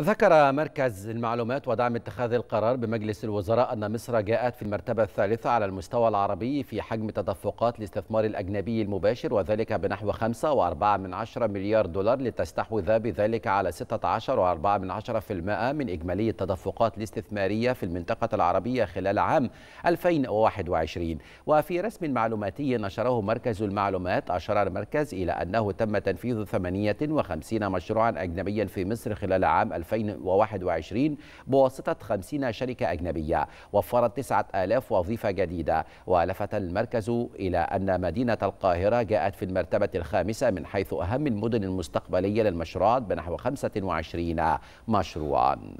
ذكر مركز المعلومات ودعم اتخاذ القرار بمجلس الوزراء أن مصر جاءت في المرتبة الثالثة على المستوى العربي في حجم تدفقات الاستثمار الأجنبي المباشر وذلك بنحو 5.4 مليار دولار لتستحوذ بذلك على 16.4 من إجمالي التدفقات الاستثمارية في المنطقة العربية خلال عام 2021 وفي رسم معلوماتي نشره مركز المعلومات أشار المركز إلى أنه تم تنفيذ 58 مشروعا أجنبيا في مصر خلال عام 2021 بواسطة 50 شركة أجنبية وفرت 9000 وظيفة جديدة ولفت المركز إلى أن مدينة القاهرة جاءت في المرتبة الخامسة من حيث أهم المدن المستقبلية للمشروعات بنحو 25 مشروعاً